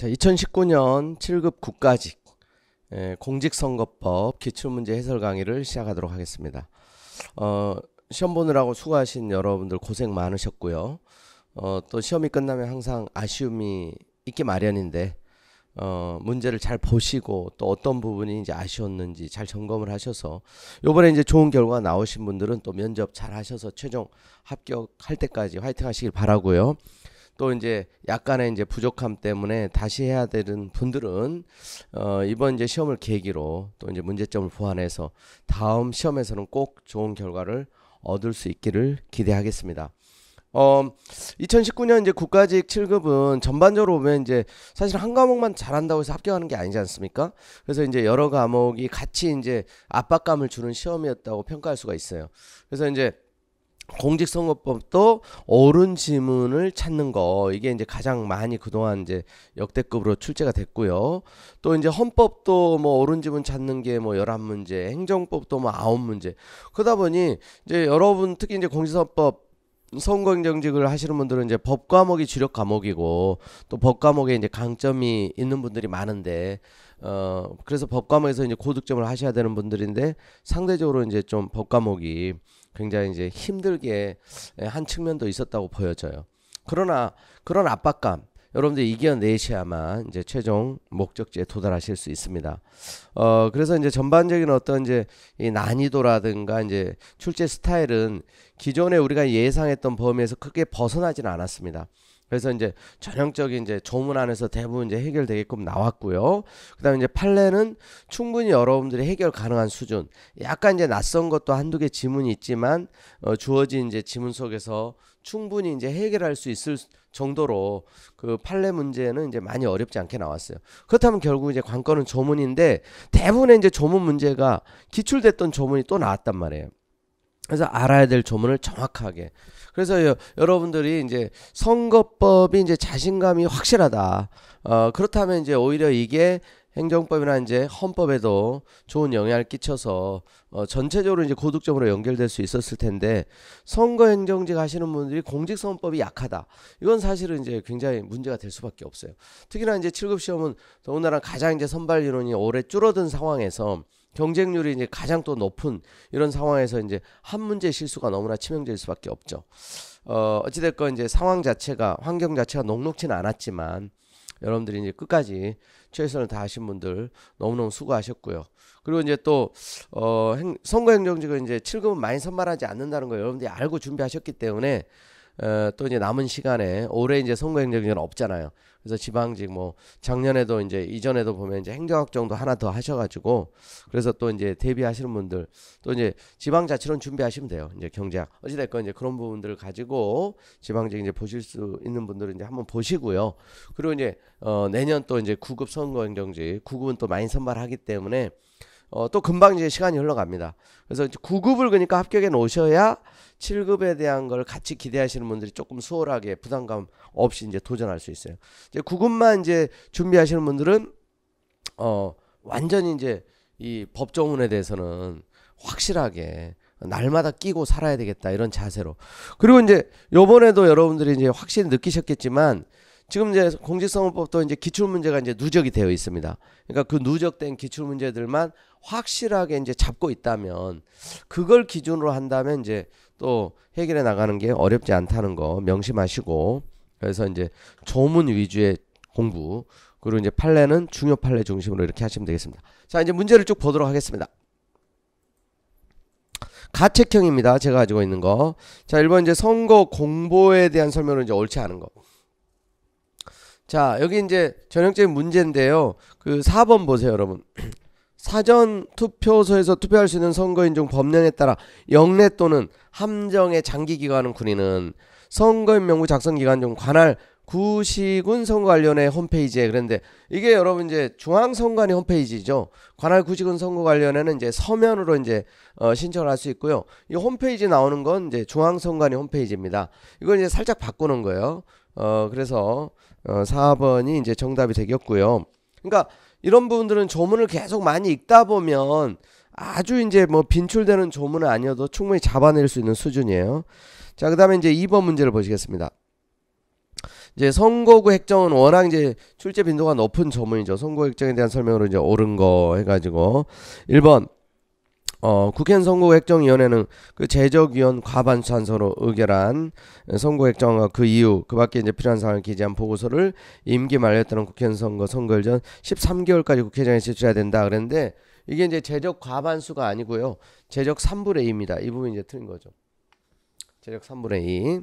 자, 2019년 7급 국가직 예, 공직선거법 기출문제 해설 강의를 시작하도록 하겠습니다. 어, 시험 보느라고 수고하신 여러분들 고생 많으셨고요. 어, 또 시험이 끝나면 항상 아쉬움이 있기 마련인데 어, 문제를 잘 보시고 또 어떤 부분이 이제 아쉬웠는지 잘 점검을 하셔서 요번에 이제 좋은 결과 나오신 분들은 또 면접 잘 하셔서 최종 합격할 때까지 화이팅 하시길 바라고요. 또 이제 약간의 이제 부족함 때문에 다시 해야 되는 분들은 어 이번 이제 시험을 계기로 또 이제 문제점을 보완해서 다음 시험에서는 꼭 좋은 결과를 얻을 수 있기를 기대하겠습니다. 어 2019년 이제 국가직 7급은 전반적으로 보면 이제 사실 한 과목만 잘한다고 해서 합격하는 게 아니지 않습니까? 그래서 이제 여러 과목이 같이 이제 압박감을 주는 시험이었다고 평가할 수가 있어요. 그래서 이제 공직선거법도 옳은 지문을 찾는 거 이게 이제 가장 많이 그동안 이제 역대급으로 출제가 됐고요. 또 이제 헌법도 뭐 옳은 지문 찾는 게 뭐 열한 문제, 행정법도 뭐 아홉 문제. 그러다 보니 이제 여러분 특히 이제 공직선거법 선거행정직을 하시는 분들은 이제 법 과목이 주력 과목이고 또법 과목에 이제 강점이 있는 분들이 많은데 어 그래서 법 과목에서 이제 고득점을 하셔야 되는 분들인데 상대적으로 이제 좀법 과목이 굉장히 이제 힘들게 예, 한 측면도 있었다고 보여져요. 그러나 그런 압박감 여러분들 이겨내셔야만 이제 최종 목적지에 도달하실 수 있습니다. 어 그래서 이제 전반적인 어떤 이제 이 난이도라든가 이제 출제 스타일은 기존에 우리가 예상했던 범위에서 크게 벗어나지 않았습니다. 그래서 이제 전형적인 이제 조문 안에서 대부분 이제 해결되게끔 나왔고요. 그다음에 이제 판례는 충분히 여러분들이 해결 가능한 수준. 약간 이제 낯선 것도 한두 개 지문이 있지만 어, 주어진 이제 지문 속에서 충분히 이제 해결할 수 있을 정도로 그 판례 문제는 이제 많이 어렵지 않게 나왔어요. 그렇다면 결국 이제 관건은 조문인데 대부분의 이제 조문 문제가 기출됐던 조문이 또 나왔단 말이에요. 그래서 알아야 될 조문을 정확하게. 그래서 여, 러분들이 이제 선거법이 이제 자신감이 확실하다. 어, 그렇다면 이제 오히려 이게 행정법이나 이제 헌법에도 좋은 영향을 끼쳐서 어, 전체적으로 이제 고득점으로 연결될 수 있었을 텐데 선거행정직 하시는 분들이 공직선거법이 약하다. 이건 사실은 이제 굉장히 문제가 될 수밖에 없어요. 특히나 이제 7급 시험은 더군다나 가장 이제 선발 이론이 오래 줄어든 상황에서 경쟁률이 이제 가장 또 높은 이런 상황에서 이제 한 문제 실수가 너무나 치명적일 수밖에 없죠. 어, 어찌됐건 이제 상황 자체가 환경 자체가 녹록진 않았지만 여러분들이 이제 끝까지 최선을 다하신 분들 너무너무 수고하셨고요. 그리고 이제 또 어, 행, 선거행정직은 이제 7급은 많이 선발하지 않는다는 걸 여러분들이 알고 준비하셨기 때문에 어, 또 이제 남은 시간에 올해 이제 선거행정직은 없잖아요. 그래서 지방직 뭐 작년에도 이제 이전에도 보면 이제 행정학 정도 하나 더 하셔가지고 그래서 또 이제 대비하시는 분들 또 이제 지방자치론 준비하시면 돼요. 이제 경제학 어찌됐건 이제 그런 부분들을 가지고 지방직 이제 보실 수 있는 분들은 이제 한번 보시고요. 그리고 이제 어 내년 또 이제 구급 선거행정직 구급은 또 많이 선발하기 때문에 어, 또 금방 이제 시간이 흘러갑니다. 그래서 이제 9급을 그러니까 합격해 놓으셔야 7급에 대한 걸 같이 기대하시는 분들이 조금 수월하게 부담감 없이 이제 도전할 수 있어요. 이제 9급만 이제 준비하시는 분들은 어, 완전히 이제 이 법조문에 대해서는 확실하게 날마다 끼고 살아야 되겠다 이런 자세로. 그리고 이제 요번에도 여러분들이 이제 확실히 느끼셨겠지만 지금 이제 공직선거법도 이제 기출 문제가 이제 누적이 되어 있습니다. 그러니까 그 누적된 기출 문제들만 확실하게 이제 잡고 있다면 그걸 기준으로 한다면 이제 또 해결해 나가는 게 어렵지 않다는 거 명심하시고 그래서 이제 조문 위주의 공부 그리고 이제 판례는 중요 판례 중심으로 이렇게 하시면 되겠습니다. 자 이제 문제를 쭉 보도록 하겠습니다. 가책형입니다. 제가 가지고 있는 거. 자 1번 이제 선거 공보에 대한 설명은 이제 옳지 않은 거. 자 여기 이제 전형적인 문제인데요. 그 4번 보세요 여러분. 사전 투표소에서 투표할 수 있는 선거인중 법령에 따라 영내 또는 함정의 장기 기간은 군인은 선거인 명부 작성 기간 중 관할 구시군 선거관련회 홈페이지에 그런데 이게 여러분 이제 중앙선관위 홈페이지죠. 관할 구시군 선거관련회는 이제 서면으로 이제 어 신청을 할 수 있고요. 이 홈페이지 나오는 건 이제 중앙선관위 홈페이지입니다. 이걸 이제 살짝 바꾸는 거예요. 어 그래서 어 4번이 이제 정답이 되겠고요. 그러니까 이런 부분들은 조문을 계속 많이 읽다 보면 아주 이제 뭐 빈출되는 조문은 아니어도 충분히 잡아낼 수 있는 수준이에요. 자, 그 다음에 이제 2번 문제를 보시겠습니다. 이제 선거구 핵정은 워낙 이제 출제 빈도가 높은 조문이죠. 선거 핵정에 대한 설명으로 이제 옳은 거 해가지고 1번 어, 국회의원 선거획정위원회는그 제적위원 과반수 찬서로 의결한 선거획정과그 이후 그 밖에 이제 필요한 사항을 기재한 보고서를 임기 만료했다는 국회의원 선거 선거일 전 13개월까지 국회의장에 제출해야 된다 그랬는데 이게 이제 제적 과반수가 아니고요. 제적 3분의 2입니다. 이 부분이 이제 틀린 거죠. 제적 3분의 2.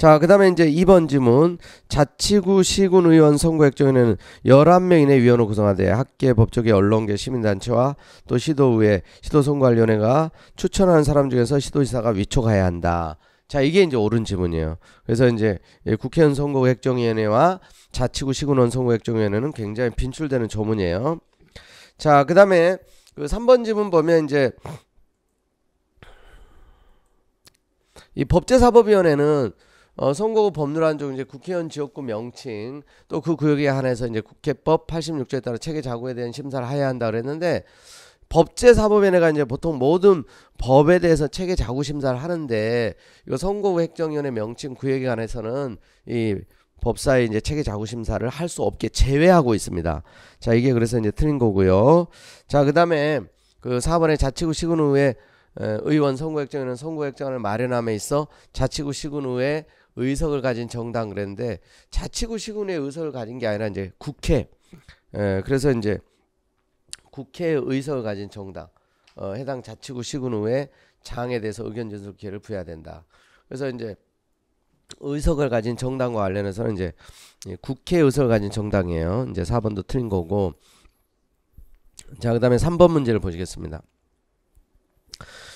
자, 그 다음에 이제 2번 지문. 자치구 시군 의원 선거액정에는 11명 이내 위원으로 구성하되 학계, 법조계, 언론계, 시민단체와 또 시도의회, 시도선거관련회가 추천하는 사람 중에서 시도지사가 위촉해야 한다. 자, 이게 이제 옳은 지문이에요. 그래서 이제 예, 국회의원 선거액정위원회와 자치구 시군원 선거획정위원회는 굉장히 빈출되는 조문이에요. 자, 그다음에 그 3번 지문 보면 이제 이 법제사법위원회는 어, 선거구 법률안 중 이제 국회의원 지역구 명칭 또 그 구역에 한해서 이제 국회법 86조에 따라 체계 자구에 대한 심사를 해야 한다 그랬는데 법제사법위원회가 이제 보통 모든 법에 대해서 체계 자구 심사를 하는데 이거 선거구 획정위원회 명칭 구역에 관해서는 이 법사의 이제 체계 자구 심사를 할 수 없게 제외하고 있습니다. 자 이게 그래서 이제 틀린 거고요. 자 그다음에 그사번에 자치구 시군 후에 의원 선거획정에는선거획정을 마련함에 있어 자치구 시군 후에 의석을 가진 정당 그랬는데 자치구 시군의 의석을 가진 게 아니라 이제 국회 에, 예, 그래서 이제 국회의 석을 가진 정당 어, 해당 자치구 시군 후에 장에 대해서 의견 전수 기회를 부여해야 된다. 그래서 이제 의석을 가진 정당과 관련해서는 이제 국회 의석을 가진 정당이에요. 이제 4번도 틀린 거고. 자, 그다음에 3번 문제를 보시겠습니다.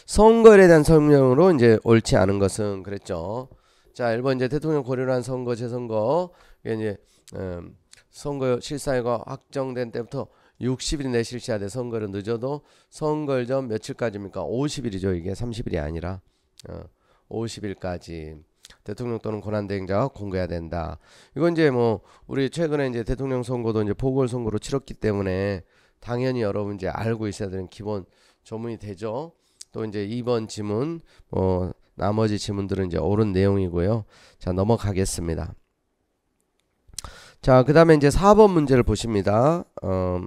선거에 대한 설명으로 이제 옳지 않은 것은 그랬죠. 자, 1번 이제 대통령 고려로 한 선거 재선거 이게 이제 음, 선거 실사일과 확정된 때부터 60일 내 실시해야 돼. 선거를 늦어도 선거일 전 며칠까지입니까? 50일이죠. 이게 30일이 아니라 어, 50일까지 대통령 또는 권한대행자가 공개해야 된다. 이건 이제 뭐 우리 최근에 이제 대통령 선거도 이제 보궐 선거로 치렀기 때문에 당연히 여러분 이제 알고 있어야 되는 기본 조문이 되죠. 또 이제 2번 지문 어 나머지 지문들은 이제 옳은 내용이고요. 자, 넘어가겠습니다. 자, 그 다음에 이제 4번 문제를 보십니다. 어,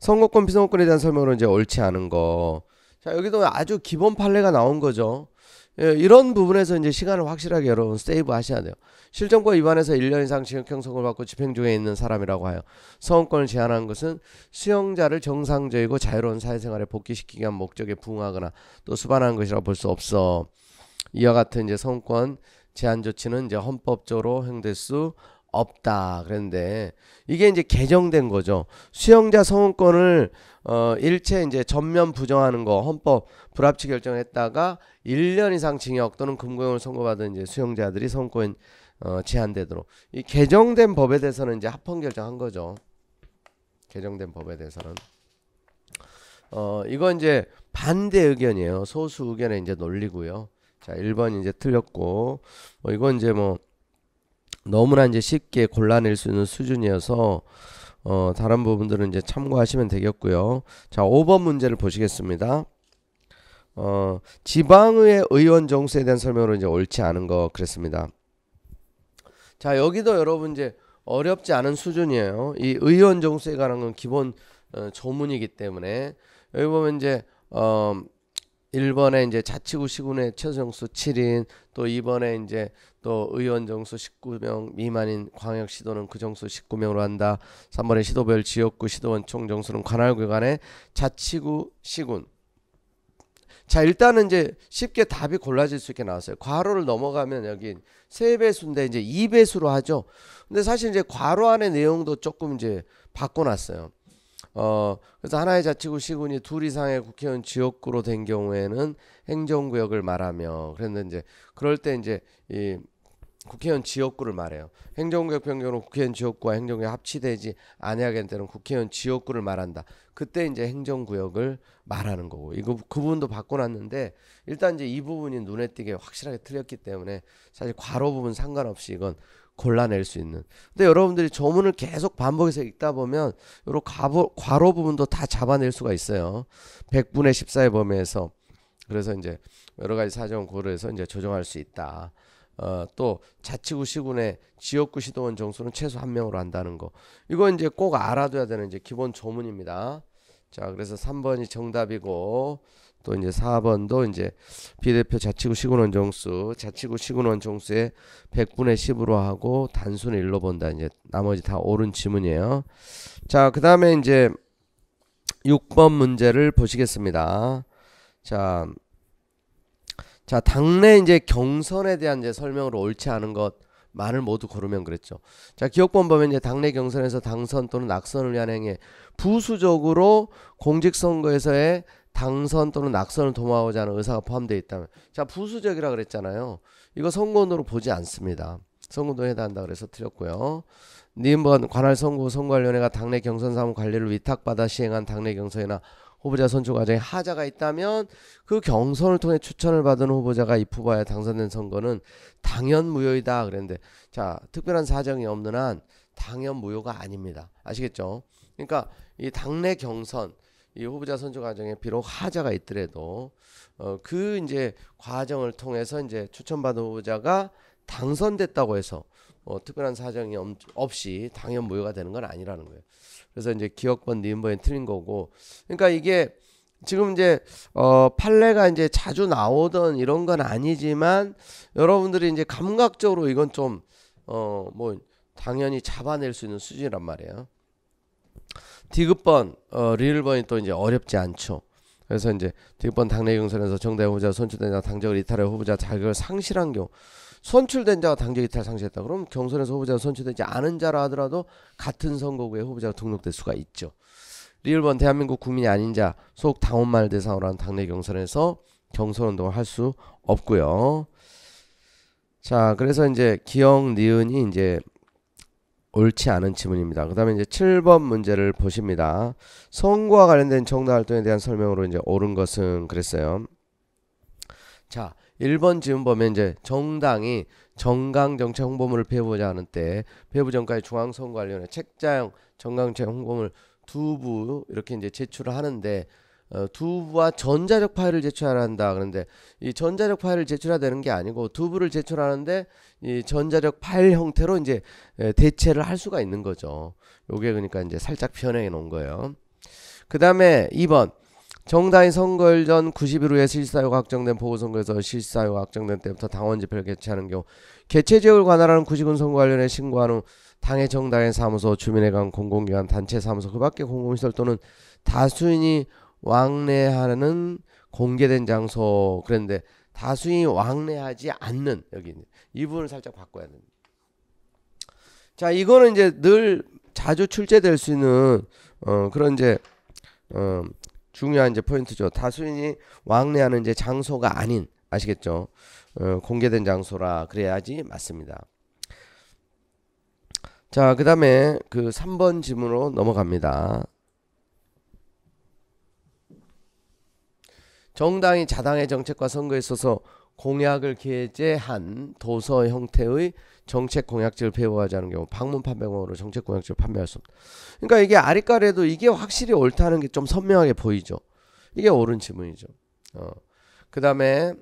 선거권, 비선거권에 대한 설명으로 이제 옳지 않은 거. 자, 여기도 아주 기본 판례가 나온 거죠. 예, 이런 부분에서 이제 시간을 확실하게 여러분 세이브 하셔야 돼요. 실정과 위반해서 1년 이상 징역형성을 받고 집행 중에 있는 사람이라고 하여 서원권을 제한한 것은 수용자를 정상적이고 자유로운 사회생활에 복귀시키기 위한 목적에 부응하거나 또 수반하는 것이라 볼수 없어. 이와 같은 이제 서원권 제한 조치는 이제 헌법적으로 행될 수 없다. 그런데 이게 이제 개정된 거죠. 수용자 성원권을 어 일체 이제 전면 부정하는 거 헌법 불합치 결정했다가 1년 이상 징역 또는 금고형을 선고받은 이제 수용자들이 성권 어 제한되도록 이 개정된 법에 대해서는 이제 합헌 결정한 거죠. 개정된 법에 대해서는 어 이건 이제 반대 의견이에요. 소수 의견에 이제 놀리고요. 자, 1번 이제 틀렸고 뭐 이건 이제 뭐 너무나 이제 쉽게 골라낼 수 있는 수준이어서 어, 다른 부분들은 이제 참고하시면 되겠고요. 자, 5번 문제를 보시겠습니다. 어, 지방의 의원 정수에 대한 설명으로 이제 옳지 않은 거 그랬습니다. 자, 여기도 여러분 이제 어렵지 않은 수준이에요. 이 의원 정수에 관한 건 기본 어, 조문이기 때문에 여기 보면 이제 어, 1번에 이제 자치구 시군의 최저정수 7인 또 2번에 이제 또 의원 정수 19명 미만인 광역시 도는 그 정수 19명으로 한다. 3번에 시도별 지역구 시도원 총 정수는 관할구 간의 자치구 시군 자 일단은 이제 쉽게 답이 골라질 수 있게 나왔어요. 과로를 넘어가면 여기 세배수인데 이제 이배수로 하죠. 근데 사실 이제 괄호 안의 내용도 조금 이제 바꿔놨어요. 어 그래서 하나의 자치구 시군이 둘 이상의 국회의원 지역구로 된 경우에는 행정구역을 말하며 그랬는데 이제 그럴 때 이제 이 국회의원 지역구를 말해요. 행정구역 변경으로 국회의원 지역구와 행정구역 합치되지 아니하게 때는 국회의원 지역구를 말한다. 그때 이제 행정구역을 말하는 거고 이거 그 부분도 바꿔놨는데 일단 이제 이 부분이 눈에 띄게 확실하게 틀렸기 때문에 사실 괄호 부분 상관없이 이건 골라낼 수 있는. 근데 여러분들이 조문을 계속 반복해서 읽다 보면 요런 과보, 과로 부분도 다 잡아낼 수가 있어요. 100분의 14의 범위에서 그래서 이제 여러 가지 사정 고려해서 이제 조정할 수 있다. 어, 또 자치구 시군의 지역구 시도원 정수는 최소 한 명으로 한다는 거. 이거 이제 꼭 알아둬야 되는 이제 기본 조문입니다. 자, 그래서 3번이 정답이고 또 이제 4번도 이제 비대표자치구 시군원 정수, 자치구 시군원 정수의 100분의 10으로 하고 단순 1로 본다. 이제 나머지 다 옳은 지문이에요. 자, 그 다음에 이제 6번 문제를 보시겠습니다. 자, 자, 당내 이제 경선에 대한 이제 설명으로 옳지 않은 것, 말을 모두 고르면 그랬죠. 자, 기억본 보면 이제 당내 경선에서 당선 또는 낙선을 위한 행위, 부수적으로 공직선거에서의 당선 또는 낙선을 도모하고자 하는 의사가 포함되어 있다면 자 부수적이라 그랬잖아요. 이거 선거운동으로 보지 않습니다. 선거운동에 해당한다 그래서 틀렸고요. 니은번 관할 선거 선거관련회가 당내 경선 사무 관리를 위탁받아 시행한 당내 경선이나 후보자 선출 과정에 하자가 있다면 그 경선을 통해 추천을 받은 후보자가 입후보하여 당선된 선거는 당연 무효이다 그랬는데 자 특별한 사정이 없는 한 당연 무효가 아닙니다 아시겠죠 그러니까 이 당내 경선 이 후보자 선출 과정에 비록 하자가 있더라도 어, 그 이제 과정을 통해서 이제 추천받은 후보자가 당선됐다고 해서 어, 특별한 사정이 엄, 없이 당연 무효가 되는 건 아니라는 거예요. 그래서 이제 기억번 니번이 틀린 거고 그러니까 이게 지금 이제 어 판례가 이제 자주 나오던 이런 건 아니지만 여러분들이 이제 감각적으로 이건 좀어뭐 당연히 잡아낼 수 있는 수준이란 말이에요. 디귿번 어, 리을번이 또 이제 어렵지 않죠. 그래서 이제 디귿번 당내 경선에서 정대 후보자 선출된 자 당적을 이탈해 후보자 자격을 상실한 경우 선출된 자가 당적 이탈 상실했다. 그럼 경선에서 후보자가 선출되지 않은 자라 하더라도 같은 선거구에 후보자가 등록될 수가 있죠. 리을번 대한민국 국민이 아닌 자 소속 당원말 대상으로 한 당내 경선에서 경선 운동을 할 수 없고요. 자, 그래서 이제 기영 니은이 이제 옳지 않은 지문입니다. 그 다음에 이제 7번 문제를 보십니다. 선거와 관련된 정당 활동에 대한 설명으로 이제 옳은 것은 그랬어요. 자, 1번 지문 보면 이제 정당이 정강정책 홍보물을 배우자 하는 때 배부 전까지 중앙선거관련의 책자형 정강정책 홍보물 두 부 이렇게 이제 제출을 하는데 어, 두부와 전자적 파일을 제출한다 그런데 이 전자적 파일을 제출하되는 게 아니고 두부를 제출하는데 이 전자적 파일 형태로 이제 대체를 할 수가 있는 거죠. 요게 그러니까 이제 살짝 변형해 놓은 거예요. 그다음에 2번 정당인 선거일 전 90일 후에 실사유가 확정된 보궐선거에서 실사유가 확정된 때부터 당원 집회를 개최하는 경우 개최 지역을 관할하는 구직은 선거 관련해 신고한 후 당의 정당의 사무소, 주민회관, 공공기관, 단체 사무소 그 밖의 공공시설 또는 다수인이 왕래하는 공개된 장소 그런데 다수인 왕래하지 않는 여기 이 부분을 살짝 바꿔야 됩니다. 자 이거는 이제 늘 자주 출제될 수 있는 어, 그런 이제 어, 중요한 이제 포인트죠. 다수인이 왕래하는 이제 장소가 아닌 아시겠죠? 어, 공개된 장소라 그래야지 맞습니다. 자, 그 다음에 그 3번 지문으로 넘어갑니다. 정당이 자당의 정책과 선거에 있어서 공약을 게재한 도서 형태의 정책 공약지를배부하자는 경우 방문 판매공으로 정책 공약집을 판매할 수 없다. 그러니까 이게 아리까래도 이게 확실히 옳다는 게 좀 선명하게 보이죠. 이게 옳은 지문이죠. 어. 그 다음에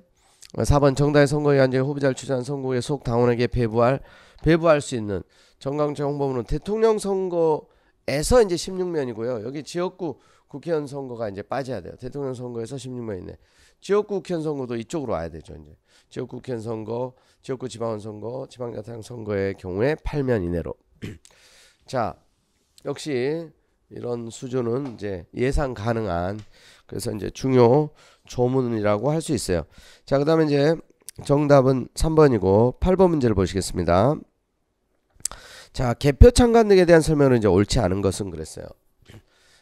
4번 정당의 선거의 안정 후보자를 추천한 선거의 속 당원에게 배부할 배부할 수 있는 정강정 홍보문은 대통령 선거에서 이제 16면이고요. 여기 지역구 국회의원 선거가 이제 빠져야 돼요. 대통령 선거에서 1 6만 이내. 지역구 국회의원 선거도 이쪽으로 와야 되죠. 이제 지역구 국회의원 선거, 지역구 지방원 선거, 지방자당 선거의 경우에 8면 이내로. 자, 역시 이런 수준은 이제 예상 가능한 그래서 이제 중요 조문이라고 할 수 있어요. 자, 그다음에 이제 정답은 3번이고 8번 문제를 보시겠습니다. 자, 개표 참관 등에 대한 설명은 이제 옳지 않은 것은 그랬어요.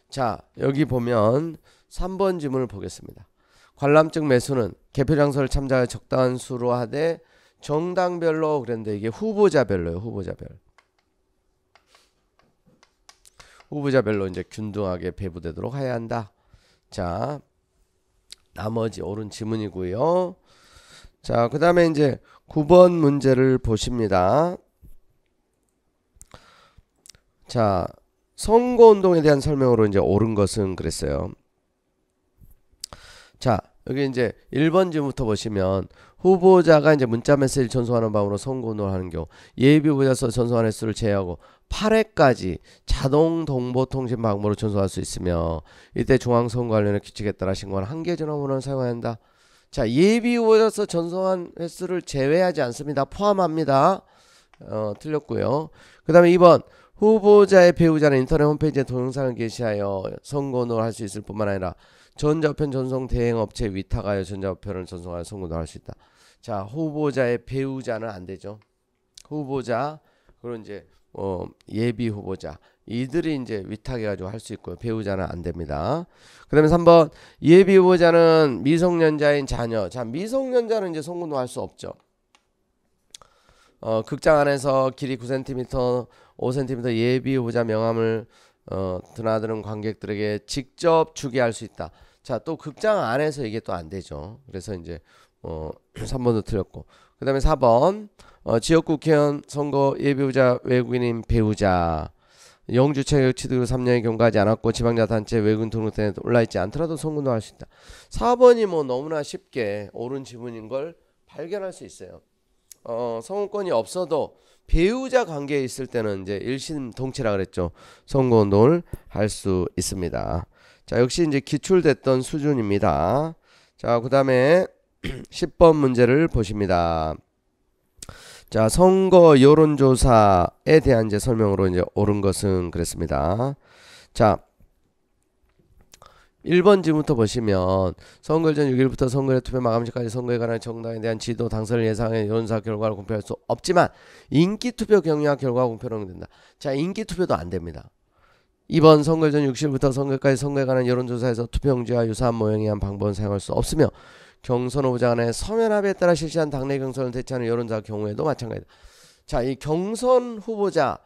자, 여기 보면 3번 지문을 보겠습니다. 관람증 매수는 개표 장소를 참작 적당한 수로 하되 정당별로 그런데 이게 후보자별로요. 후보자별. 후보자별로 이제 균등하게 배부되도록 해야 한다. 자, 나머지 옳은 지문이고요. 자, 그 다음에 이제 9번 문제를 보십니다. 자, 선거 운동에 대한 설명으로 이제 옳은 것은 그랬어요. 자, 여기 이제 1번 지문부터 보시면 후보자가 이제 문자 메시지 전송하는 방으로 선거 운동을 하는 경우 예비 후보자서 전송하는 횟수를 제외하고 8회까지 자동 동보 통신 방법으로 전송할 수 있으며 이때 중앙 선거 관련의 규칙에 따라 신고한 한개 전화번호를 사용 한다. 자, 예비 후보자서 전송한 횟수를 제외하지 않습니다. 포함합니다. 어, 틀렸고요. 그다음에 2번 후보자의 배우자는 인터넷 홈페이지에 동영상을 게시하여 선고를 할 수 있을 뿐만 아니라 전자우편 전송 대행 업체 위탁하여 전자우편을 전송하여 선고도 할수 있다. 자, 후보자의 배우자는 안 되죠. 후보자 그리고 이제 어, 예비 후보자 이들이 이제 위탁해가지고 할 수 있고요. 배우자는 안 됩니다. 그 다음에 3번 예비 후보자는 미성년자인 자녀. 자, 미성년자는 이제 성군도 할수 없죠. 어, 극장 안에서 길이 9cm 5cm 예비 후보자 명함을 어, 드나드는 관객들에게 직접 주게 할 수 있다. 자, 또 극장 안에서 이게 또 안 되죠. 그래서 이제 어, 3번도 틀렸고. 그다음에 4번. 어, 지역국회의원 선거 예비후자 외국인인 배우자 영주 체격 취득으로 3년이 경과하지 않았고 지방자단체 외국인 등록대에 올라있지 않더라도 선거도 할 수 있다. 4번이 뭐 너무나 쉽게 옳은 지문인 걸 발견할 수 있어요. 어, 선거권이 없어도 배우자 관계에 있을 때는 이제 일심동체라 그랬죠. 선거운동을 할 수 있습니다. 자, 역시 이제 기출됐던 수준입니다. 자, 그 다음에 10번 문제를 보십니다. 자, 선거 여론조사에 대한 이제 설명으로 이제 옳은 것은 그랬습니다. 자, 1번 질문부터 보시면 선거일 전 6일부터 선거일 투표 마감시까지 선거에 관한 정당에 대한 지도 당선을 예상해 여론사 결과를 공표할 수 없지만 인기 투표 경향 결과 공표는 로 된다. 자, 인기 투표도 안 됩니다. 이번 선거일 전 6일부터 선거일까지 선거에 관한 여론조사에서 투표용지와 유사한 모형이한 방법은 사용할 수 없으며 경선 후보자 간의 서면 합의에 따라 실시한 당내 경선을 대체하는 여론조사 경우에도 마찬가지다. 자, 이 경선 후보자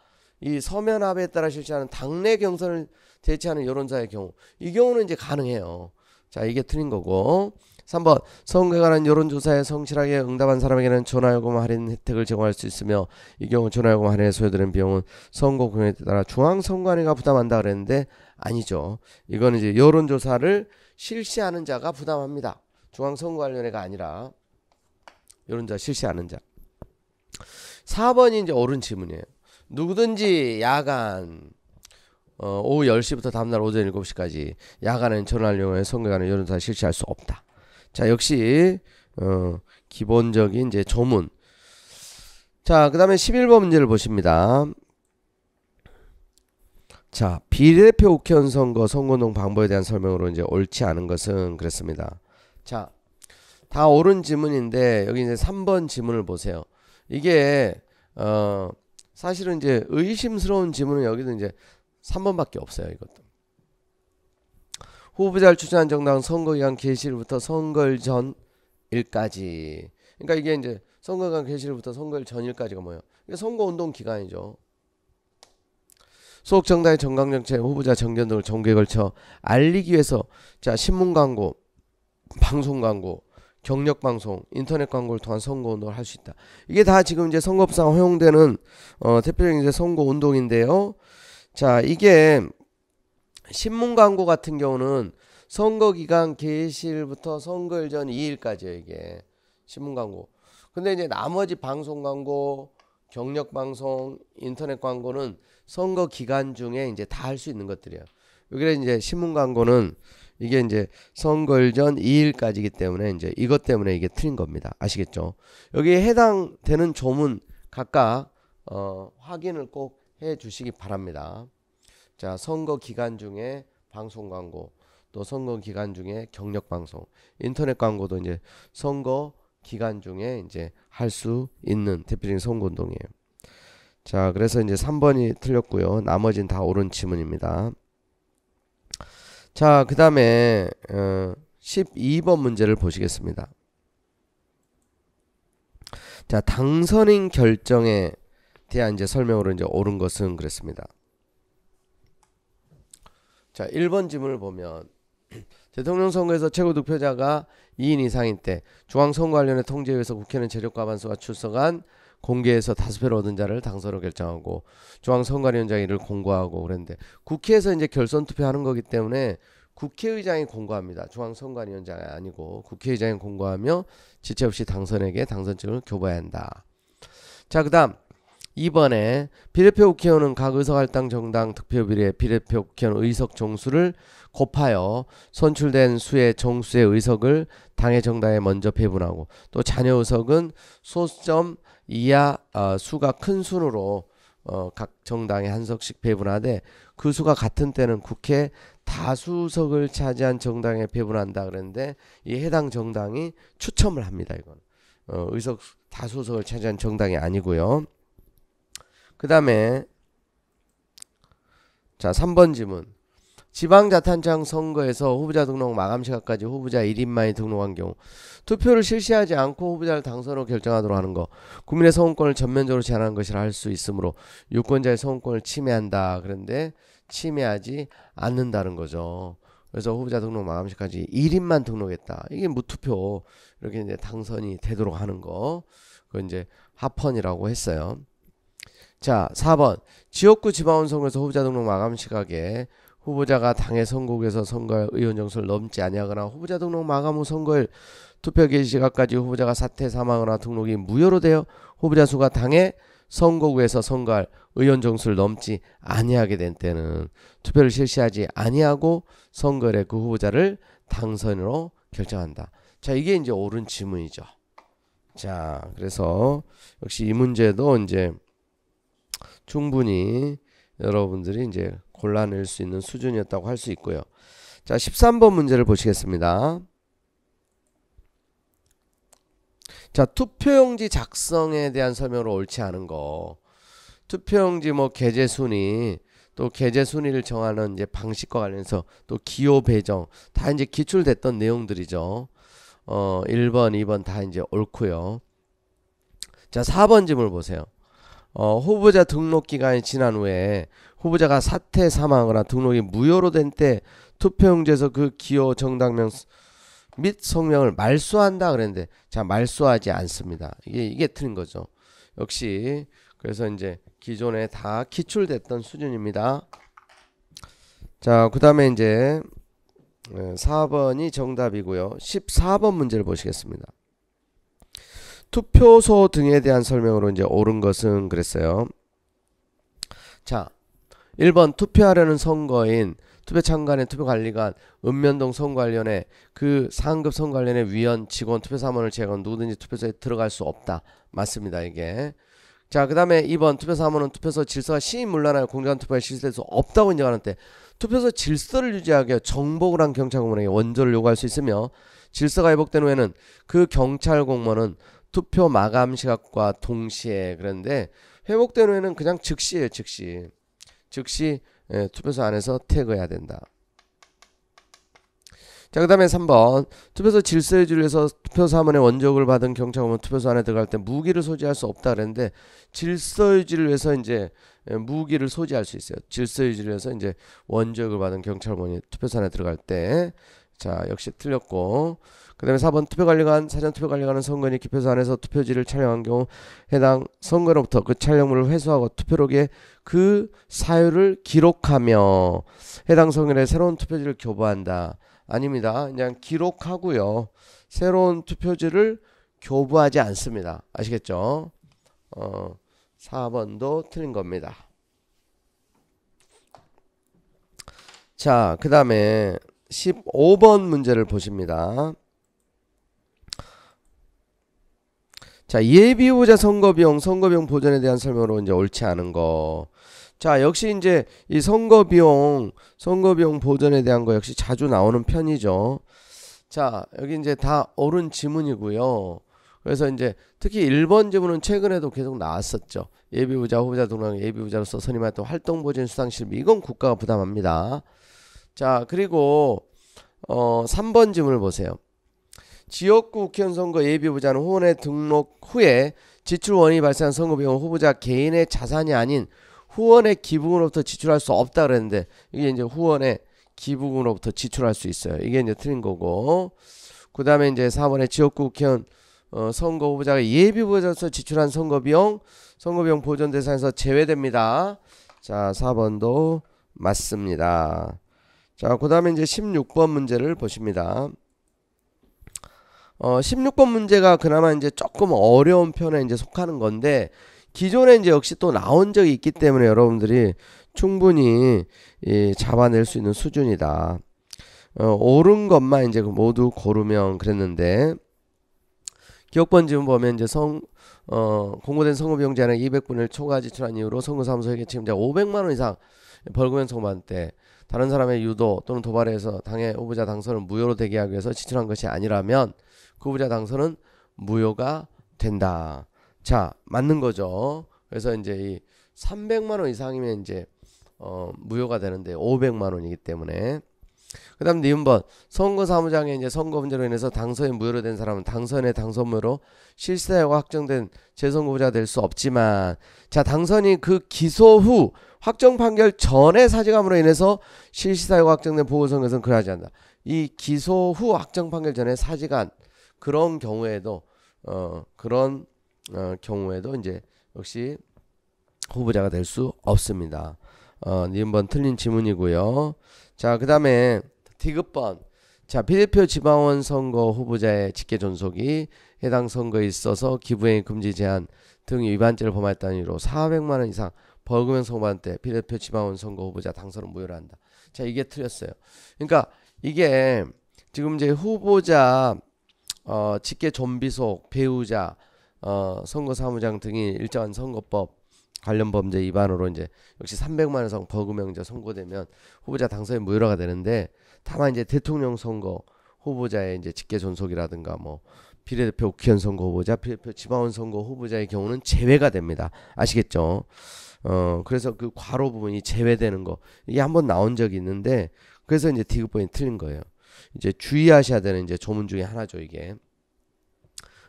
이 서면 합의에 따라 실시하는 당내 경선을 대체하는 여론자의 경우 이 경우는 이제 가능해요. 자 이게 틀린 거고 3번 선거에 관한 여론조사에 성실하게 응답한 사람에게는 전화요금 할인 혜택을 제공할 수 있으며 이 경우 전화요금 할인에 소요되는 비용은 선거 공연에 따라 중앙선관위가 부담한다 그랬는데 아니죠. 이거는 이제 여론조사를 실시하는 자가 부담합니다. 중앙선거관련회가 아니라 여론조사 실시하는 자. 4번이 이제 옳은 질문이에요. 누구든지 야간 어, 오후 10시부터 다음날 오전 7시까지 야간은 전환료에 성격하는 여론사 실시할 수 없다. 자 역시 어, 기본적인 이제 조문. 자 그다음에 11번 문제를 보십니다. 자 비례대표 국회의원 선거 선거운동 방법에 대한 설명으로 이제 옳지 않은 것은 그랬습니다. 자다 옳은 지문인데 여기 이제 3번 지문을 보세요. 이게 어 사실은 이제 의심스러운 지문은 여기도 이제 3번밖에 없어요 이것도 후보자를 추천한 정당 선거기간 개시일부터 선거일 전일까지 그러니까 이게 이제 선거기간 개시일부터 선거일 전일까지가 뭐예요 이게 선거운동 기간이죠 속 정당의 정강정책 후보자 정견 등을 전국에 걸쳐 알리기 위해서 자 신문 광고 방송 광고 경력 방송, 인터넷 광고를 통한 선거 운동을 할 수 있다. 이게 다 지금 이제 선거법상 허용되는 어, 대표적인 이제 선거 운동인데요. 자, 이게 신문 광고 같은 경우는 선거 기간 개시일부터 선거일 전 2일까지예요, 이게. 신문 광고. 근데 이제 나머지 방송 광고, 경력 방송, 인터넷 광고는 선거 기간 중에 이제 다 할 수 있는 것들이에요. 여기에 이제 신문 광고는 이게 이제 선거일 전 2일까지기 때문에 이제 이것 때문에 이게 틀린 겁니다. 아시겠죠? 여기에 해당되는 조문 각각 어, 확인을 꼭해 주시기 바랍니다. 자, 선거 기간 중에 방송 광고, 또 선거 기간 중에 경력 방송, 인터넷 광고도 이제 선거 기간 중에 이제 할 수 있는 대표적인 선거 운동이에요. 자, 그래서 이제 3번이 틀렸고요. 나머지다 옳은 지문입니다. 자, 그다음에 어, 12번 문제를 보시겠습니다. 자, 당선인 결정에 대한 이제 설명으로 이제 옳은 것은 그랬습니다. 자, 1번 질문을 보면 대통령 선거에서 최고 득표자가 2인 이상인 때 중앙선거관련의 통제에 의해서 국회는 재력과 반수가 출석한 공개에서 다수표를 얻은 자를 당선으로 결정하고 중앙선관위원장이 이를 공고하고 그랬는데 국회에서 이제 결선 투표하는 거기 때문에 국회의장이 공고합니다. 중앙선관위원장이 아니고 국회의장이 공고하며 지체 없이 당선에게 당선증을 교부해야 한다. 자, 그다음 2번에 비례표 국회의원은 각 의석할당 정당 득표 비례 비례표 국회의원 의석 정수를 곱하여 선출된 수의 정수의 의석을 당의 정당에 먼저 배분하고 또 잔여 의석은 소수점 이하 어, 수가 큰 순으로 어, 각 정당에 한 석씩 배분하되 그 수가 같은 때는 국회 다수석을 차지한 정당에 배분한다 그랬는데 이 해당 정당이 추첨을 합니다 이건 어, 의석 다수석을 차지한 정당이 아니고요. 그 다음에 자 3번 지문 지방자탄장 선거에서 후보자 등록 마감 시각까지 후보자 1인만이 등록한 경우 투표를 실시하지 않고 후보자를 당선으로 결정하도록 하는 것 국민의 선거권을 전면적으로 제한한 것이라 할 수 있으므로 유권자의 선거권을 침해한다 그런데 침해하지 않는다는 거죠 그래서 후보자 등록 마감 시까지 1인만 등록했다 이게 무투표 이렇게 이제 당선이 되도록 하는 거 그거 이제 합헌이라고 했어요 자, 4번. 지역구 지방원선거에서 후보자 등록 마감 시각에 후보자가 당의 선거구에서 선거할 의원 정수를 넘지 아니하거나 후보자 등록 마감 후 선거일 투표 개시 시각까지 후보자가 사퇴 사망하거나 등록이 무효로 되어 후보자 수가 당의 선거구에서 선거할 의원 정수를 넘지 아니하게 된 때는 투표를 실시하지 아니하고 선거일에 그 후보자를 당선으로 결정한다. 자, 이게 이제 옳은 지문이죠. 자, 그래서 역시 이 문제도 이제 충분히 여러분들이 이제 골라낼 수 있는 수준이었다고 할 수 있고요. 자, 13번 문제를 보시겠습니다. 자, 투표용지 작성에 대한 설명으로 옳지 않은 거. 투표용지 뭐계제 순위, 또계제 순위를 정하는 이제 방식과 관련해서 또 기호 배정 다 이제 기출됐던 내용들이죠. 어, 1번, 2번 다 이제 옳고요. 자, 4번 질문 을 보세요. 어, 후보자 등록 기간이 지난 후에 후보자가 사퇴 사망하거나 등록이 무효로 된 때 투표용지에서 그 기호 정당명 및 성명을 말소한다 그랬는데 자 말소하지 않습니다. 이게 이게 틀린 거죠. 역시 그래서 이제 기존에 다 기출됐던 수준입니다. 자, 그다음에 이제 4번이 예, 정답이고요. 14번 문제를 보시겠습니다. 투표소 등에 대한 설명으로 이제 옳은 것은 그랬어요. 자, 1번 투표하려는 선거인 투표 참관인 투표 관리관 읍면동 선관위회그 상급 선관위회 위원 직원 투표 사무원을 제외한 누구든지 투표소에 들어갈 수 없다. 맞습니다. 이게. 자, 그다음에 2번 투표 사무원은 투표소 질서가 시인물란하여 공정 투표에 실시될 수 없다고 인정하는데 투표소 질서를 유지하기 위해 정복을 한 경찰 공무원에게 원조를 요구할 수 있으며 질서가 회복된 후에는 그 경찰 공무원은 투표 마감 시각과 동시에 그런데 회복된 후에는 그냥 즉시예요 즉시 즉시 예, 투표소 안에서 태그해야 된다 자, 그 다음에 3번. 투표소 질서의 주류에서 투표소 함원의 원적을 받은 경찰은 투표소 안에 들어갈 때 무기를 소지할 수 없다 그랬는데 질서의 주위에서 이제 예, 무기를 소지할 수 있어요. 질서의 주위에서 이제 원적을 받은 경찰원이 투표소 안에 들어갈 때. 자, 역시 틀렸고. 그 다음에 4번 투표 관리관, 사전 투표 관리관은 선거인이 기표소 안에서 투표지를 촬영한 경우 해당 선거로부터 그 촬영물을 회수하고 투표록에 그 사유를 기록하며 해당 선거의 새로운 투표지를 교부한다. 아닙니다. 그냥 기록하고요. 새로운 투표지를 교부하지 않습니다. 아시겠죠? 어, 4번도 틀린 겁니다. 자, 그 다음에 15번 문제를 보십니다. 자, 예비 후보자 선거 비용, 선거 비용 보전에 대한 설명으로 이제 옳지 않은 거. 자, 역시 이제 이 선거 비용, 선거 비용 보전에 대한 거 역시 자주 나오는 편이죠. 자, 여기 이제 다 옳은 지문이고요. 그래서 이제 특히 1번 지문은 최근에도 계속 나왔었죠. 예비후자 후보자 동랑 예비후자로서 선임했던 활동보전 수당실비 이건 국가가 부담합니다. 자 그리고 어 3번 지문을 보세요. 지역구 국회의원 선거 예비 후보자는 후원에 등록 후에 지출 원인이 발생한 선거 비용 후보자 개인의 자산이 아닌 후원의 기부금으로부터 지출할 수 없다 그랬는데 이게 이제 후원의 기부금으로부터 지출할 수 있어요. 이게 이제 틀린 거고. 그다음에 이제 4번에 지역구 국회의원 어, 선거 후보자가 예비 후보자로서 지출한 선거 비용 선거 비용 보전 대상에서 제외됩니다. 자, 4번도 맞습니다. 자, 그다음에 이제 16번 문제를 보십니다. 어 16번 문제가 그나마 이제 조금 어려운 편에 이제 속하는 건데 기존에 이제 역시 또 나온 적이 있기 때문에 여러분들이 충분히 예, 잡아낼 수 있는 수준이다. 어, 옳은 것만 이제 모두 고르면 그랬는데 기억번 지문 보면 이제 성 어, 공고된 성급용자는 200분을 초과 지출한 이후로 성급사무소에게 책임자 500만 원 이상 벌금형 성고한때 다른 사람의 유도 또는 도발에서 당해 후보자 당선을 무효로 대기하기 위해서 지출한 것이 아니라면 구부자 그 당선은 무효가 된다. 자, 맞는 거죠. 그래서 이제 이 300만 원 이상이면 이제 어, 무효가 되는데 500만 원이기 때문에 그다음 니은번 선거 사무장의 이제 선거 문제로 인해서 당선이 무효로 된 사람은 당선의 당선으로 실세가 사 확정된 재선후자될 수 없지만 자 당선이 그 기소 후 확정 판결 전에 사직함으로 인해서 실시사유가 확정된 보궐선거에서는 그러하지 않다. 는이 기소 후 확정 판결 전에 사직한 그런 경우에도 어, 그런 어, 경우에도 이제 역시 후보자가 될 수 없습니다. 어, 니번 틀린 지문이고요. 자, 그 다음에 디귿번. 자, 비례표 지방원 선거 후보자의 직계 존속이 해당 선거에 있어서 기부행위 금지 제한 등 위반죄를 범하다는 이유로 400만 원 이상 벌금형 선고한 때 비례표 지방원 선거 후보자 당선은 무효로 한다. 자, 이게 틀렸어요. 그러니까 이게 지금 이제 후보자 어, 직계 좀비속, 배우자, 어, 선거사무장 등이 일정한 선거법 관련 범죄 위반으로 이제 역시 300만 원 이상 벌금형제 선고되면 후보자 당선이 무효라가 되는데 다만 이제 대통령 선거 후보자의 이제 직계 존속이라든가 뭐 비례대표 국회의원 선거 후보자, 비례대표 지방원 선거 후보자의 경우는 제외가 됩니다. 아시겠죠? 어 그래서 그 과로 부분이 제외되는 거 이게 한 번 나온 적이 있는데 그래서 이제 디귿 포인트 틀린 거예요. 이제 주의하셔야 되는 이제 조문 중에 하나죠, 이게.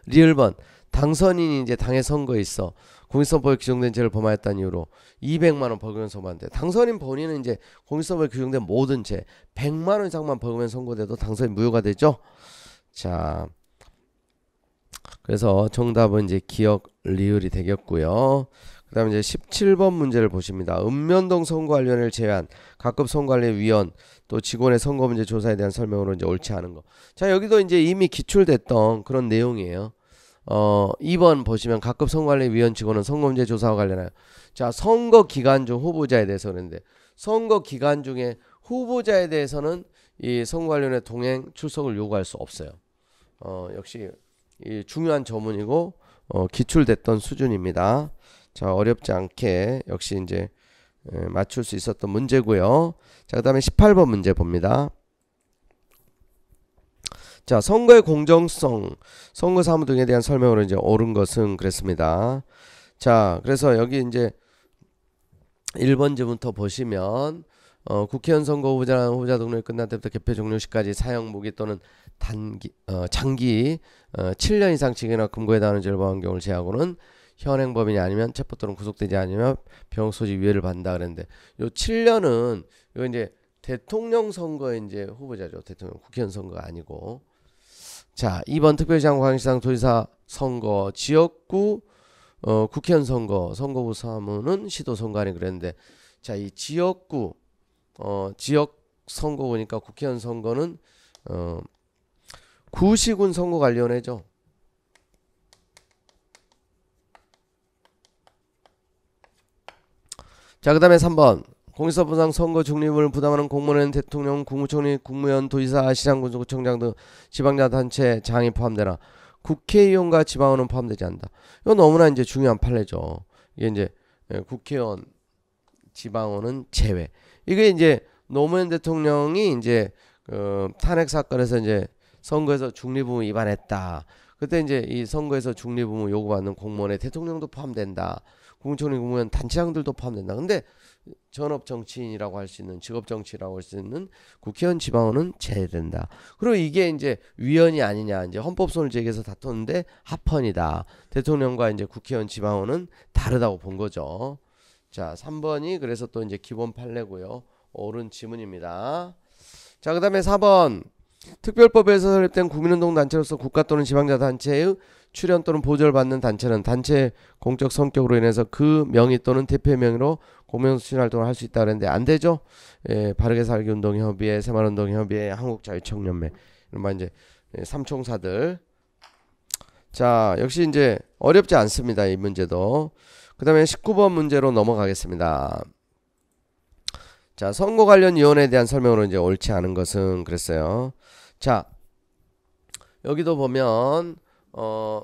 리을번 당선인이 이제 당의 선거에 있어 공익선법에 규정된 죄를 범하였다는 이유로 200만 원 벌금 선고한데 당선인 본인은 이제 공익선법에 규정된 모든 죄 100만 원 이상만 벌금에 선고돼도 당선인 무효가 되죠. 자. 그래서 정답은 이제 기억 리을이 되겠고요. 그 다음에 이제 17번 문제를 보십니다. 읍면동 선거관련을 제외한 각급 선관리위원또 직원의 선거 문제 조사에 대한 설명으로 이제 옳지 않은 거. 자, 여기도 이제 이미 기출됐던 그런 내용이에요. 어, 2번 보시면 각급 선관리위원 직원은 선거 문제 조사와 관련하여 자, 선거 기간 중 후보자에 대해서 그랬는데 선거 기간 중에 후보자에 대해서는 이 선거 관련의 동행 출석을 요구할 수 없어요. 어, 역시 이 중요한 점문이고 어, 기출됐던 수준입니다. 자, 어렵지 않게 역시 이제 예, 맞출 수 있었던 문제고요. 자, 그다음에 18번 문제 봅니다. 자, 선거의 공정성, 선거 사무 등에 대한 설명으로 이제 옳은 것은 그랬습니다. 자, 그래서 여기 이제 1번지부터 보시면 어, 국회의원 선거 후보자 후보자 등록이 끝날 때부터 개표 종료 시까지 사형 무기 또는 단기 어, 장기 어, 7년 이상 징역이나 금고에 달하는 절반 경우를 제하고는 현행법인이 아니면 체포 또는 구속되지 않으면 병역 소지 위해를 받는다 그랬는데 요 7년은 요거 이제 대통령 선거 이제 후보자죠. 대통령 국회의원 선거가 아니고 자, 이번 특별시장 광역시장 도지사 선거 지역구 어, 국회의원 선거 선거구 사무는 시도 선관아 그랬는데 자, 이 지역구 어, 지역 선거구니까 국회의원 선거는 어, 구시군 선거관리원회죠. 자, 그 다음에 3번. 공직선거상 선거 중립을 부담하는 공무원, 은 대통령, 국무총리, 국무위원, 도지사, 시장군수구청장 등 지방자단체 장이 포함되나 국회의원과 지방원은 포함되지 않는다. 이건 너무나 이제 중요한 판례죠. 이게 이제 예, 국회의원, 지방원은 제외. 이게 이제 노무현 대통령이 이제 그 탄핵 사건에서 이제 선거에서 중립의무 위반했다. 그때 이제 이 선거에서 중립의무 요구받는 공무원의 대통령도 포함된다. 공천이 보원 단체장들도 포함된다. 근데 전업 정치인이라고 할 수 있는 직업 정치라고 할 수 있는 국회의원 지방원은 제외된다. 그리고 이게 이제 위헌이 아니냐 이제 헌법소원을 제기해서 다퉜는데 합헌이다. 대통령과 이제 국회의원 지방원은 다르다고 본 거죠. 자, 3번이 그래서 또 이제 기본 판례고요. 옳은 지문입니다. 자, 그다음에 4번 특별법에서 설립된 국민운동 단체로서 국가 또는 지방자 단체의 출연 또는 보조를 받는 단체는 단체 공적 성격으로 인해서 그 명의 또는 대표 명의로 공명수신 활동을 할 수 있다 그랬는데 안 되죠. 예, 바르게 살기 운동 협의회, 새마을 운동 협의회, 한국 자유청년회 이른바 이제 예, 삼총사들. 자, 역시 이제 어렵지 않습니다. 이 문제도. 그다음에 19번 문제로 넘어가겠습니다. 자, 선거 관련 위원회에 대한 설명으로 이제 옳지 않은 것은 그랬어요. 자, 여기도 보면 어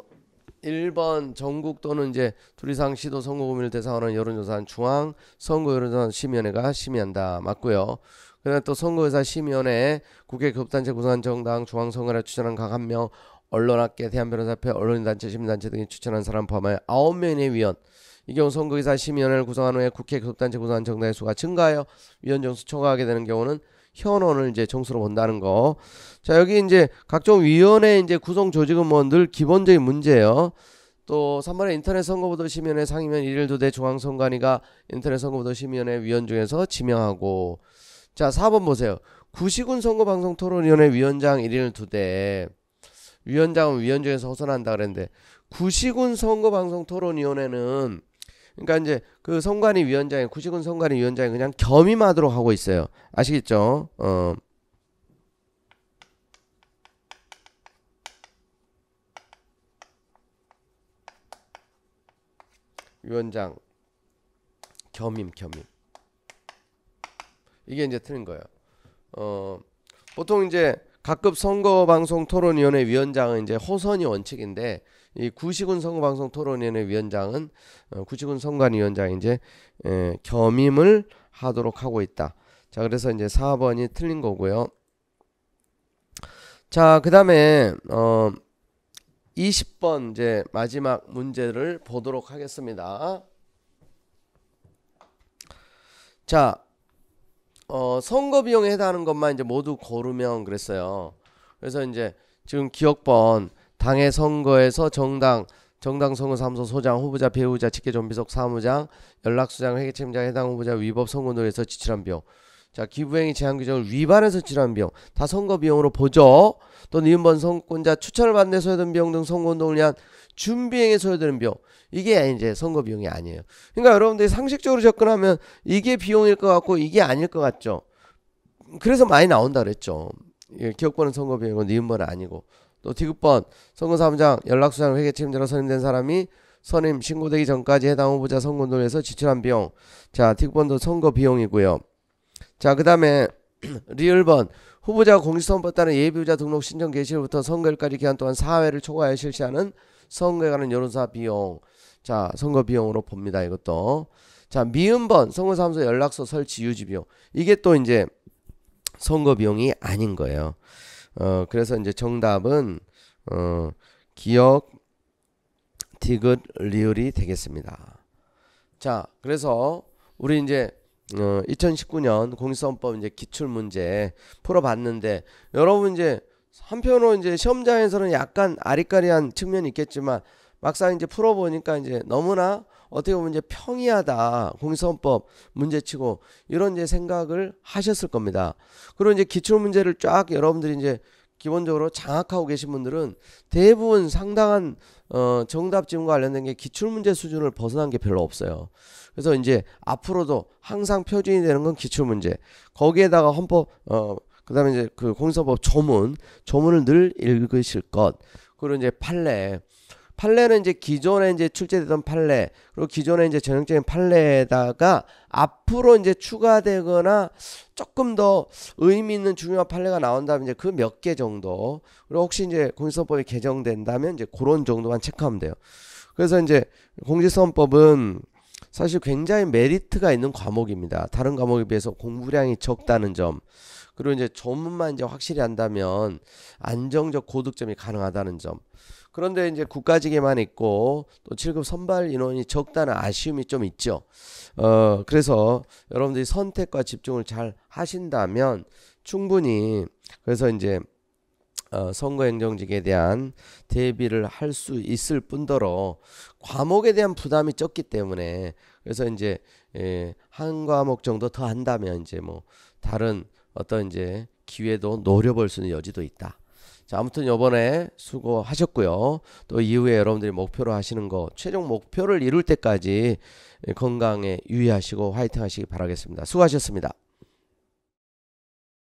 1번 전국 또는 이제 둘 이상 시도 선거구민을 대상으로 하는 여론조사는 중앙 선거 여론조사 심의위원회가 심의한다 맞고요. 그다음 또 선거여사 심의위원회 국회 교단체 구성한 정당 중앙 선거를 추천한 각 한명 언론학계 대한변호사협회 언론인단체 시민단체 등이 추천한 사람 포함하여 아홉 명의 위원 이 경우 선거기사 심의위원회를 구성한 후에 국회 교단체 구성한 정당의 수가 증가하여 위원 정수 초과하게 되는 경우는 현원을 이제 정수로 본다는 거. 자, 여기 이제 각종 위원회 이제 구성 조직은 뭐늘 기본적인 문제예요. 또 3번에 인터넷 선거보도 심의원회 상임위원 1일 2대 중앙선관위가 인터넷 선거보도 심의원회 위원 중에서 지명하고 자 4번 보세요. 구시군 선거방송토론위원회 위원장 1일 2대 위원장은 위원 중에서 호선한다 그랬는데 구시군 선거방송토론위원회는 그러니까 이제 그 선관위 위원장이 구식은 선관위 위원장이 그냥 겸임하도록 하고 있어요. 아시겠죠? 어. 위원장 겸임 겸임 이게 이제 틀린 거예요. 어 보통 이제 각급 선거방송토론위원회 위원장은 이제 호선이 원칙인데 이 구식훈 선거방송 토론회원 위원장은 어, 구식훈 선관위원장 이제 에, 겸임을 하도록 하고 있다. 자, 그래서 이제 4번이 틀린 거고요. 자, 그다음에 어 20번 이제 마지막 문제를 보도록 하겠습니다. 자, 어, 선거 비용에 해당하는 것만 이제 모두 고르면 그랬어요. 그래서 이제 지금 기억번 당의 선거에서 정당 정당 선거사무소 소장, 후보자, 배우자, 직계 존비속 사무장, 연락수장, 회계책임자, 해당 후보자 위법 선거놀이에서 지출한 비용. 자, 기부행위 제한 규정을 위반해서 지출한 비용. 다 선거 비용으로 보죠. 또는 이번 선권자 추천을 받는 소요된는 비용 등 선거운동을 위한 준비행에 소요되는 비용. 이게 이제 선거 비용이 아니에요. 그러니까 여러분들이 상식적으로 접근하면 이게 비용일 것 같고 이게 아닐 것 같죠. 그래서 많이 나온다 그랬죠. 예, 기억보는 선거 비용은 니은번은 아니고 또 디귿번 선거 사무장 연락수장 회계 책임자로 선임된 사람이 선임 신고되기 전까지 해당 후보자 선거운동에서 지출한 비용 자 디귿번도 선거 비용이고요 자그 다음에 리을번 후보자 공직선거법에 예비후자 등록 신청 개시일부터 선거일까지 기한 동안 사회를 초과하여 실시하는 선거에 관한 여론사 비용 자 선거 비용으로 봅니다 이것도 자 미음번 선거사무소 연락소 설치 유지 비용 이게 또 이제 선거 비용이 아닌 거예요 어, 그래서 이제 정답은 어, 기억 디귿 리을이 되겠습니다. 자, 그래서 우리 이제 어, 2019년 공시선법 이제 기출 문제 풀어봤는데 여러분 이제 한편으로 이제 시험장에서는 약간 아리까리한 측면이 있겠지만 막상 이제 풀어보니까 이제 너무나 어떻게 보면 이제 평이하다 공수원법 문제치고 이런 이제 생각을 하셨을 겁니다. 그리고 이제 기출 문제를 쫙 여러분들이 이제 기본적으로 장악하고 계신 분들은 대부분 상당한 어, 정답 지문과 관련된 게 기출 문제 수준을 벗어난 게 별로 없어요. 그래서 이제 앞으로도 항상 표준이 되는 건 기출 문제. 거기에다가 헌법 어 그다음에 이제 그 공서법 조문 조문을 늘 읽으실 것. 그리고 이제 판례 판례는 이제 기존에 이제 출제되던 판례 그리고 기존에 이제 전형적인 판례에다가 앞으로 이제 추가되거나 조금 더 의미 있는 중요한 판례가 나온다면 이제 그 몇 개 정도 그리고 혹시 이제 공직선법이 개정된다면 이제 그런 정도만 체크하면 돼요. 그래서 이제 공직선법은 사실 굉장히 메리트가 있는 과목입니다. 다른 과목에 비해서 공부량이 적다는 점. 그리고 이제 전문만 이제 확실히 한다면 안정적 고득점이 가능하다는 점. 그런데 이제 국가직에만 있고 또 7급 선발 인원이 적다는 아쉬움이 좀 있죠. 어, 그래서 여러분들이 선택과 집중을 잘 하신다면 충분히 그래서 이제 어, 선거행정직에 대한 대비를 할 수 있을 뿐더러 과목에 대한 부담이 적기 때문에 그래서 이제 예, 한 과목 정도 더 한다면 이제 뭐 다른 어떤 이제 기회도 노려볼 수 있는 여지도 있다. 자, 아무튼 요번에 수고하셨고요. 또 이후에 여러분들이 목표로 하시는 거, 최종 목표를 이룰 때까지 건강에 유의하시고 화이팅 하시기 바라겠습니다. 수고하셨습니다.